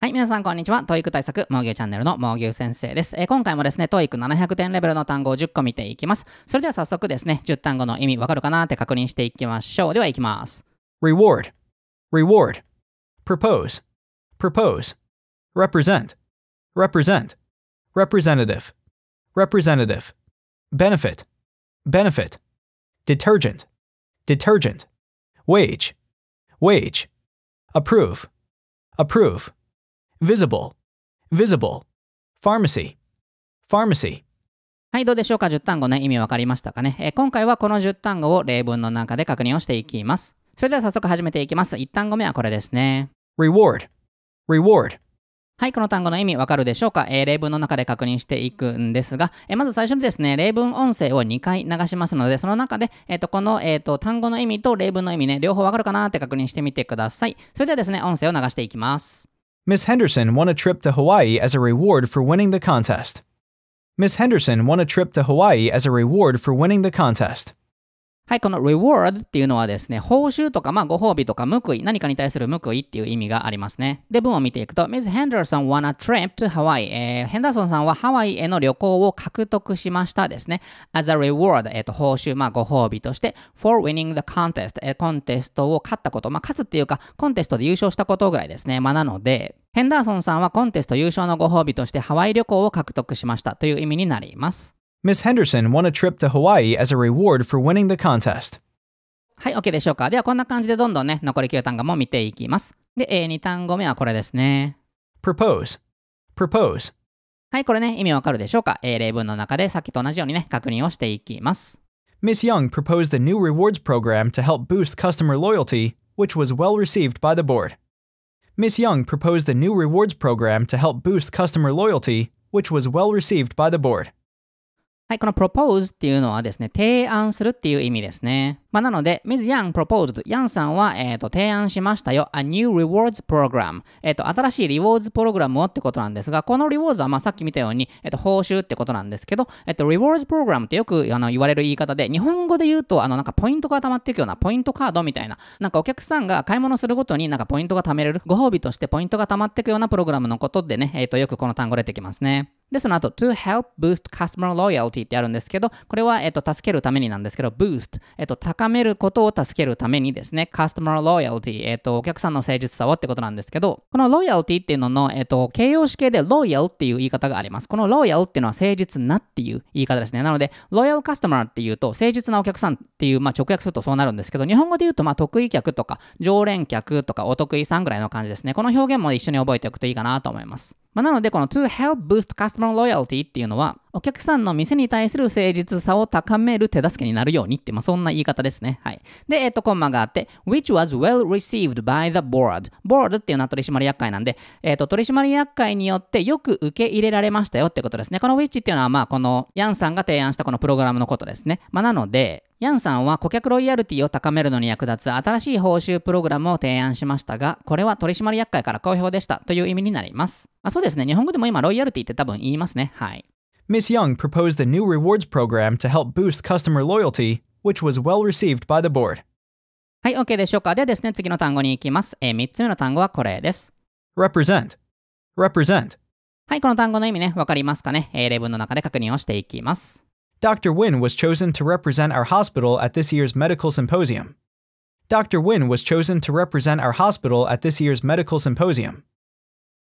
はい、皆さんこんにちは。トイック対策、盲牛チャンネルの盲牛先生です。えー、今回もですね、トイック700点レベルの単語を10個見ていきます。それでは早速ですね、10単語の意味わかるかなって確認していきましょう。では行きます。reward, reward, propose, propose, represent, represent, representative, representative, benefit, benefit, detergent, detergent, wage, wage, approve, approve, visible, visible, pharmacy, pharmacy. はい、どうでしょうか ?10 単語ね、意味わかりましたかね、え今回はこの10単語を例文の中で確認をしていきます。それでは早速始めていきます。1単語目はこれですね。reward, reward. はい、この単語の意味わかるでしょうか、えー、例文の中で確認していくんですが、えー、まず最初にですね、例文音声を2回流しますので、その中で、えっ、ー、と、この、えっ、と、単語の意味と例文の意味ね、両方わかるかなって確認してみてください。それではですね、音声を流していきます。Miss Henderson won a trip to Hawaii as a reward for winning the contest. Miss Henderson won a trip to Hawaii as a reward for winning the contest. はい、この reward っていうのはですね、報酬とか、まあ、ご褒美とか、報い、何かに対する報いっていう意味がありますね。で、文を見ていくと、Ms. Henderson won a trip to Hawaii、えー、ヘンダーソンさんはハワイへの旅行を獲得しましたですね。as a reward、えっ、と、報酬、まあ、ご褒美として、for winning the contest、えー、コンテストを勝ったこと、まあ、勝つっていうか、コンテストで優勝したことぐらいですね。まあ、なので、ヘンダーソンさんはコンテスト優勝のご褒美としてハワイ旅行を獲得しましたという意味になります。Miss Henderson won a trip to Hawaii as a reward for winning the contest. はい、OK でしょうか。ではこんな感じでどんどんね、残り9単語も見ていきます。で、えー、2単語目はこれですね。propose, propose. はい、これね、意味わかるでしょうか。えー、例文の中でさっきと同じようにね、確認をしていきます。Miss Young proposed a new rewards program to help boost customer loyalty, which was well received by the board. Miss Young proposed a new rewards program to help boost customer loyalty, which was well received by the board. はい、この propose っていうのはですね、提案するっていう意味ですね。まあ、なので、Ms. y u n g proposed. Yang さんは、えーと、提案しましたよ。A new rewards program. えっ、ー、と、新しいリウォーズプログラムをってことなんですが、このリ a r ー s は、まあ、さっき見たように、えっ、ー、と、報酬ってことなんですけど、えっ、ー、と、rewards program ってよくあの言われる言い方で、日本語で言うと、あの、なんかポイントが溜まっていくようなポイントカードみたいな、なんかお客さんが買い物するごとになんかポイントが貯めれる、ご褒美としてポイントが溜まっていくようなプログラムのことでね、えっ、と、よくこの単語出てきますね。で、その後、to help boost customer loyalty ってあるんですけど、これは、えっと、助けるためになんですけど、boost、えっと、高めることを助けるためにですね、customer loyalty、えっと、お客さんの誠実さをってことなんですけど、この loyalty っていうのの、えっと、形容詞形で loyal っていう言い方があります。この loyal っていうのは誠実なっていう言い方ですね。なので、loyal customer っていうと、誠実なお客さんっていう、まあ、直訳するとそうなるんですけど、日本語で言うと、まあ、得意客とか、常連客とか、お得意さんぐらいの感じですね。この表現も一緒に覚えておくといいかなと思います。まあ、なので、この to help boost customer loyalty っていうのは、お客さんの店に対する誠実さを高める手助けになるようにって、まあ、そんな言い方ですね。はい。で、えっ、ー、と、コンマがあって、which was well received by the board. board っていうのは取締役会なんで、えっ、ー、と、取締役会によってよく受け入れられましたよってことですね。この which っていうのは、まあ、このヤンさんが提案したこのプログラムのことですね。まあ、なので、ヤンさんは顧客ロイヤルティを高めるのに役立つ新しい報酬プログラムを提案しましたが、これは取締役会から好評でしたという意味になります。あそうですね、日本語でも今ロイヤルティって多分言いますね。はい。Miss Young proposed a new rewards program to help boost customer loyalty, which was well received by the board. はい、OK でしょうか。ではですね、次の単語に行きます。えー、3つ目の単語はこれです。represent, represent. はい、この単語の意味ね、わかりますかね。例文の中で確認をしていきます。Dr. Wynne was chosen to represent our hospital at this year's medical symposium. Dr. Wynne was chosen to represent our hospital at this year's medical symposium.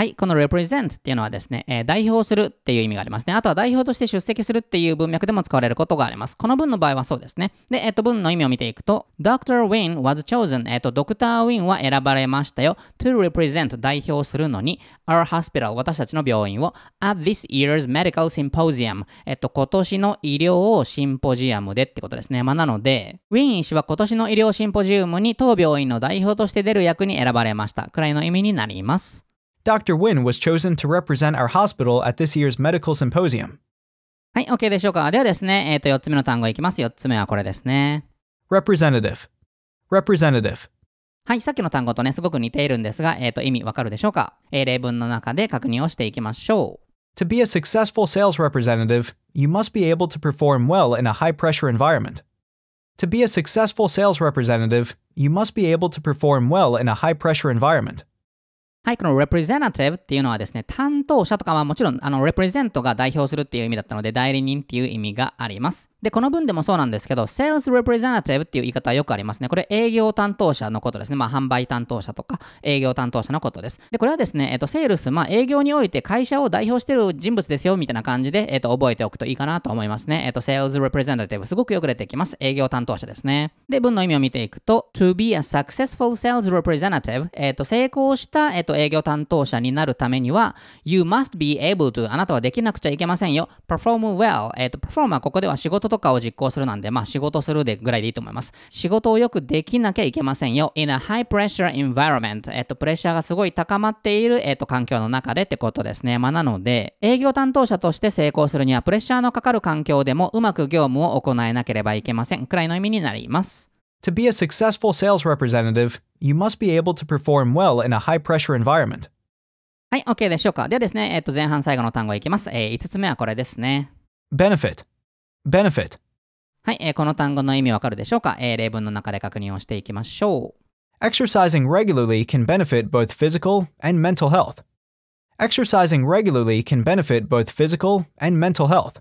はい、この represent っていうのはですね、えー、代表するっていう意味がありますね。あとは代表として出席するっていう文脈でも使われることがあります。この文の場合はそうですね。で、えっ、ー、と、文の意味を見ていくと、Dr. w y n was chosen えっ、ー、と、ドクター・ウィンは選ばれましたよ。to represent 代表するのに、our hospital 私たちの病院を at this year's medical symposium えっ、と、今年の医療シンポジアムでってことですね。まあ、なので、ウィン氏は今年の医療シンポジウムに当病院の代表として出る役に選ばれました。くらいの意味になります。Dr. Nguyen was chosen to represent our hospital at this year's medical symposium. はい、OK でしょうか。ではですね、えっ、ー、と、4つ目の単語いきます。4つ目はこれですね。representative representative はい、さっきの単語とね、すごく似ているんですが、えっ、ー、と、意味わかるでしょうか、えー、例文の中で確認をしていきましょう。To be a successful sales representative, you must be able to perform well in a high pressure environment. To be a successful sales representative, you must be able to perform well in a high pressure environment. はい、この representative っていうのはですね、担当者とか、はもちろん、あの、represent が代表するっていう意味だったので、代理人っていう意味があります。で、この文でもそうなんですけど、sales representative っていう言い方はよくありますね。これ営業担当者のことですね。まあ、販売担当者とか営業担当者のことです。で、これはですね、えっと、セールス、まあ、営業において会社を代表してる人物ですよ、みたいな感じで、えっと、覚えておくといいかなと思いますね。えっと、sales representative すごくよく出てきます。営業担当者ですね。で、文の意味を見ていくと、to be a successful sales representative、えっと、成功した、えっと、営業担当者になるためには、you must be able to、あなたはできなくちゃいけませんよ。perform well、えっと、perform はここでは仕事とかを実行するなんで、まあ仕事するでぐらいでいいと思います。仕事をよくできなきゃいけませんよ。in a high pressure environment。えっと、プレッシャーがすごい高まっている、えっと、環境の中でってことですね。まあなので、営業担当者として成功するには、プレッシャーのかかる環境でもうまく業務を行えなければいけません。くらいの意味になります。To be a successful sales representative, you must be able to perform well in a high pressure environment. はい、OK でしょうか。ではですね、えっと、前半最後の単語いきます。えー、5つ目はこれですね。Benefit benefit はい、えー、この単語の意味わかるでしょうか、えー、例文の中で確認をしていきましょう。Exercising regularly can benefit both physical and mental health. Exercising regularly can benefit both physical and mental health.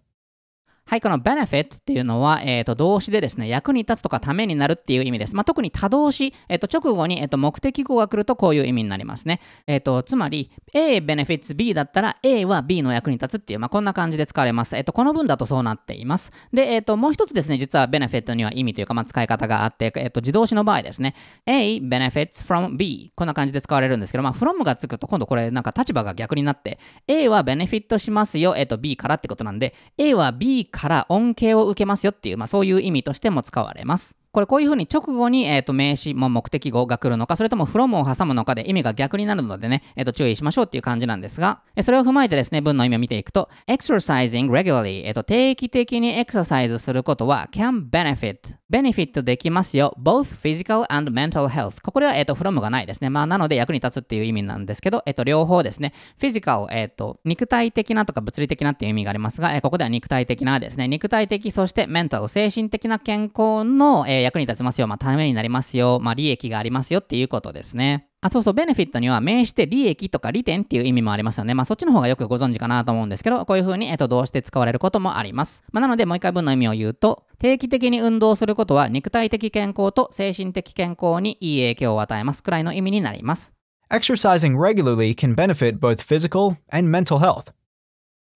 はい、この benefit っていうのは、えっ、ー、と、動詞でですね、役に立つとかためになるっていう意味です。まあ、特に他動詞、えっ、ー、と、直後に、えっ、ー、と、目的語が来るとこういう意味になりますね。えっ、と、つまり、A benefits B だったら、A は B の役に立つっていう、まあ、こんな感じで使われます。えっ、と、この文だとそうなっています。で、えっ、と、もう一つですね、実は benefit には意味というか、まあ、使い方があって、えっ、と、自動詞の場合ですね、A benefits from B。こんな感じで使われるんですけど、まあ、from がつくと、今度これ、なんか立場が逆になって、A はベネフィットしますよ、えっ、と、B からってことなんで、A は B からから恩恵を受けますよっていう、まあ、そういう意味としても使われます。これこういうふうに直後に、えー、と名詞も目的語が来るのか、それとも from を挟むのかで意味が逆になるのでね、えー、と注意しましょうっていう感じなんですが、それを踏まえてですね、文の意味を見ていくと、exercising regularly、えー、と定期的にエクササイズすることは can benefit。benefit できますよ。both physical and mental health。ここでは、えー、と from がないですね。まあ、なので役に立つっていう意味なんですけど、えー、と両方ですね、physical、えー、と肉体的なとか物理的なっていう意味がありますが、えー、ここでは肉体的なですね、肉体的、そして mental、精神的な健康の、えーー、役に立ちますよ、まあ、ためになりますよ、まあ、利益がありますよっていうことですね。あ、そうそう、ベネフィットには名して利益とか利点っていう意味もありますよね。まあそっちの方がよくご存知かなと思うんですけど、こういう風に、えっと、動詞で使われることもあります。まあ、なのでもう一回分の意味を言うと、定期的に運動することは肉体的健康と精神的健康にいい影響を与えますくらいの意味になります。Exercising regularly can benefit both physical and mental health.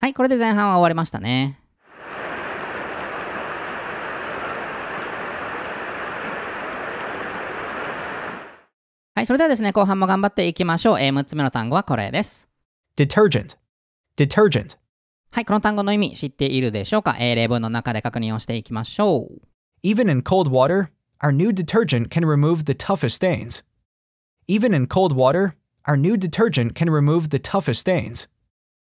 はい、これで前半は終わりましたね。はい、それではですね、後半も頑張っていきましょう。えー、6つ目の単語はこれです。detergent, detergent. はい、この単語の意味知っているでしょうか、えー、例文の中で確認をしていきましょう。Even in cold water, our new detergent can remove the toughest stains. Even in cold water, our new detergent can remove the toughest stains.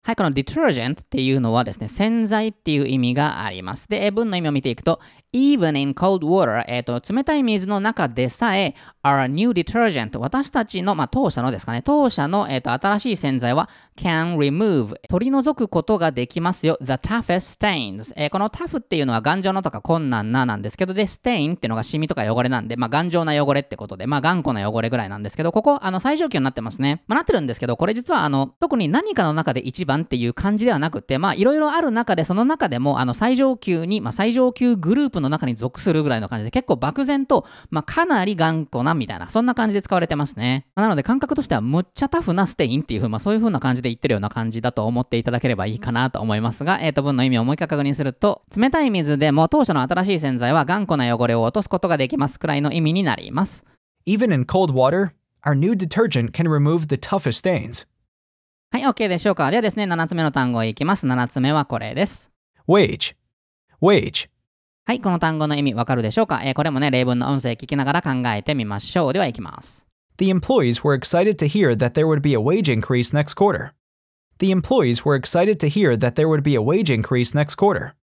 はい、この detergent っていうのはですね、洗剤っていう意味があります。で、文の意味を見ていくと、even in cold water、えーと、冷たい水の中でさえ、our new detergent、私たちの、まあ、当社のですかね、当社の、えーと、新しい洗剤は can remove、取り除くことができますよ、the toughest stains、えー、この tough っていうのは頑丈のとか困難ななんですけど、で、stain っていうのがシミとか汚れなんで、まあ、頑丈な汚れってことで、まあ、頑固な汚れぐらいなんですけど、ここ、あの、最上級になってますね。まあ、なってるんですけど、これ実は、あの、特に何かの中で一番っていう感じではなくて、まあ、いろいろある中で、その中でも、あの、最上級に、まあ、最上級グループのの中に属するぐらいの感じで、結構漠然と、まあ、かなり頑固なみたいな、そんな感じで使われてますね。なので感覚としては、むっちゃタフなステインっていう風、まあ、そういう風な感じで言ってるような感じだと思っていただければいいかなと思いますが、えっ、ー、と、文の意味をもう一回確認すると、冷たい水でも当初の新しい洗剤は頑固な汚れを落とすことができますくらいの意味になります。Even in cold water, our new detergent can remove the toughest stains. はい、OK でしょうか。ではですね、7つ目の単語いきます。7つ目はこれです。wage, wage はい、この単語の意味わかるでしょうか、えー、これもね、例文の音声聞きながら考えてみましょう。では行きます。The employees were excited to hear that there would be a wage increase next quarter. The employees were excited to hear that there would be a wage increase next quarter.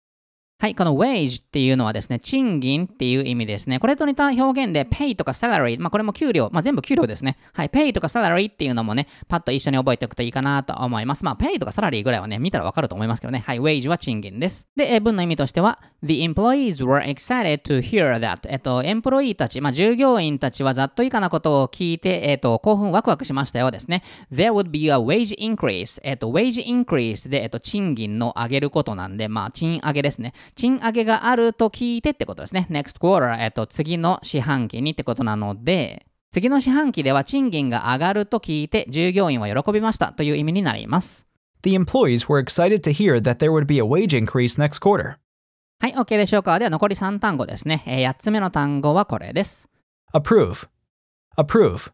はい、この wage っていうのはですね、賃金っていう意味ですね。これと似た表現で pay とか salary、まあこれも給料、まあ全部給料ですね。はい、pay とか salary っていうのもね、パッと一緒に覚えておくといいかなと思います。まあ pay とか salary ぐらいはね、見たらわかると思いますけどね。はい、wage は賃金です。で、文の意味としては、the employees were excited to hear that えっと、エンプロイーたち、まあ従業員たちはざっと以下なことを聞いて、えっと、興奮ワクワクしましたよですね。there would be a wage increase えっと、wage increase で、えっと、賃金の上げることなんで、まあ賃上げですね。賃上げがあると聞いてってことですね。next quarter、えっと、次の四半期にってことなので、次の四半期では賃金が上がると聞いて従業員は喜びましたという意味になります。The employees were excited to hear that there would be a wage increase next quarter. はい、OK でしょうか。では残り3単語ですね。えー、8つ目の単語はこれです。approve, approve.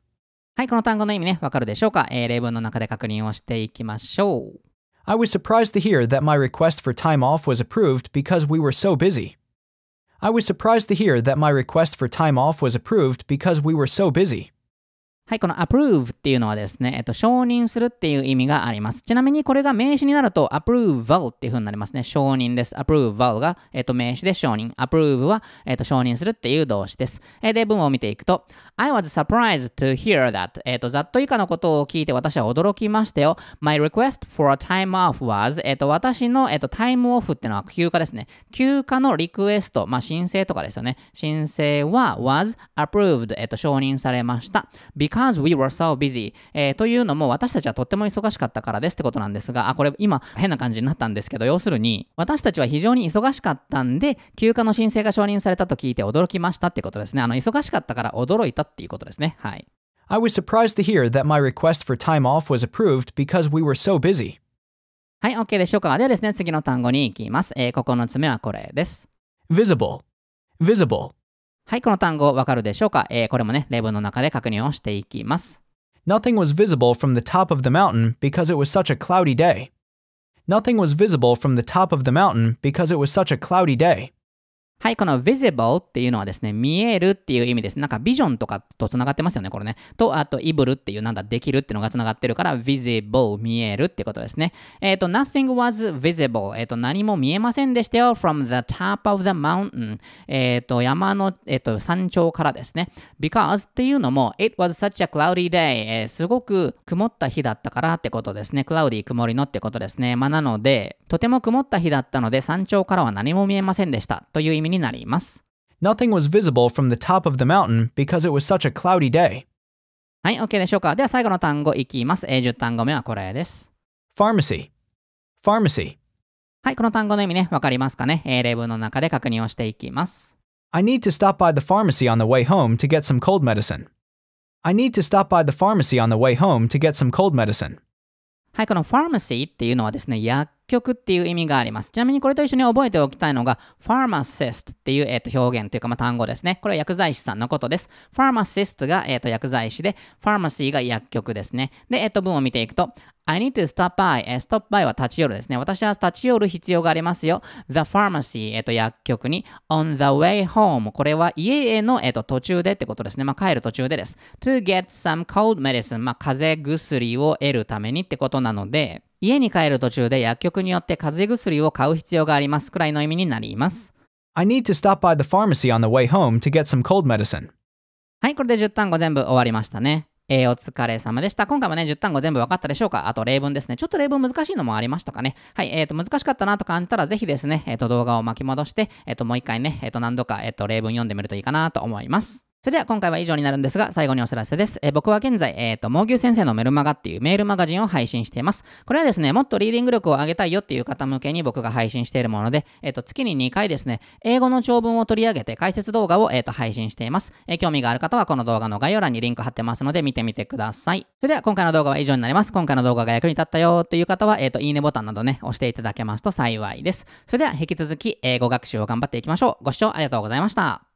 はい、この単語の意味ね、わかるでしょうか、えー、例文の中で確認をしていきましょう。I was surprised to hear that my request for time off was approved because we were so busy. I was surprised to hear that my request for time off was approved because we were so busy. はい、この approve っていうのはですね、えっと、承認するっていう意味があります。ちなみにこれが名詞になると approval っていう風になりますね。承認です。approval が、えっと、名詞で承認。approve は、えっと、承認するっていう動詞です。えで、文を見ていくと、I was surprised to hear that. えっと、ざっと以下のことを聞いて私は驚きましたよ。My request for a time off was, えっと、私の、えっと、タイムオフっていうのは休暇ですね。休暇のリクエスト、まあ、申請とかですよね。申請は was approved, えっと、承認されました。Because because we were so busy、えー、というのも私たちはとっても忙しかったからですってことなんですが、あ、これ今変な感じになったんですけど、要するに私たちは非常に忙しかったんで、休暇の申請が承認されたと聞いて驚きましたってことですね。あの、忙しかったから驚いたっていうことですね。はい。I was surprised to hear that my request for time off was approved because we were so busy. はい、OK でしょうか。ではですね、次の単語に行きます。えー、ここの爪はこれです。visible visible はい、この単語わかるでしょうか、えー、これもね、例文の中で確認をしていきます。Nothing was visible from the top of the mountain because it was such a cloudy day. Nothing was visible from the top of the mountain because it was such a cloudy day. はい、この visible っていうのはですね、見えるっていう意味です。なんかビジョンとかと繋がってますよね、これね。と、あとイブルっていうなんだ、できるっていうのが繋がってるから、visible 見えるってことですね。えっ、ー、と、nothing was visible えっ、ー、と、何も見えませんでしたよ from the top of the mountain えっ、と、山の、えっ、と、山頂からですね。because っていうのも、it was such a cloudy day、えすごく曇った日だったからってことですね。cloudy 曇りのってことですね。まあ、なので、とても曇った日だったので、山頂からは何も見えませんでしたという意味みになります。Nothing was visible from the top of the mountain because it was such a cloudy day. はい、OK でしょうか。では最後の単語いきます。えー、10単語目はこれです。Pharmacy Pharmacy はい、この単語の意味ね、わかりますかね、えー、例文の中で確認をしていきます。I need to stop by the pharmacy on the way home to get some cold medicine. I need to stop by the pharmacy on the way home to get some cold medicine. はい、この pharmacy っていうのはですね、薬局っていう意味があります。ちなみにこれと一緒に覚えておきたいのが、pharmacist っていう、えー、と表現というか、まあ、単語ですね。これは薬剤師さんのことです。pharmacist が、えー、と薬剤師で、pharmacy が薬局ですね。で、えっ、ー、と文を見ていくと、I need to stop by. え stop by は立ち寄るですね。私は立ち寄る必要がありますよ。The pharmacy. えっ、と、薬局に。on the way home. これは家への、えっ、と、途中でってことですね。まあ、帰る途中でです。to get some cold medicine. まあ、風邪薬を得るためにってことなので、家に帰る途中で薬局によって風邪薬を買う必要がありますくらいの意味になります。I need to stop by the pharmacy on the way home to get some cold medicine. はい、これで10単語全部終わりましたね。えー、お疲れ様でした。今回もね、10単語全部分かったでしょうかあと例文ですね。ちょっと例文難しいのもありましたかね。はい、えっ、ー、と、難しかったなと感じたら、ぜひですね、えっ、ー、と、動画を巻き戻して、えっ、と、もう一回ね、えっ、と、何度か、えっ、と、例文読んでみるといいかなと思います。それでは今回は以上になるんですが、最後にお知らせです。えー、僕は現在、えっ、ー、と、毛牛先生のメルマガっていうメールマガジンを配信しています。これはですね、もっとリーディング力を上げたいよっていう方向けに僕が配信しているもので、えっ、ー、と、月に2回ですね、英語の長文を取り上げて解説動画を、えっ、と、配信しています、え興味がある方はこの動画の概要欄にリンク貼ってますので見てみてください。それでは今回の動画は以上になります。今回の動画が役に立ったよという方は、えっ、と、いいねボタンなどね、押していただけますと幸いです。それでは引き続き英語学習を頑張っていきましょう。ご視聴ありがとうございました。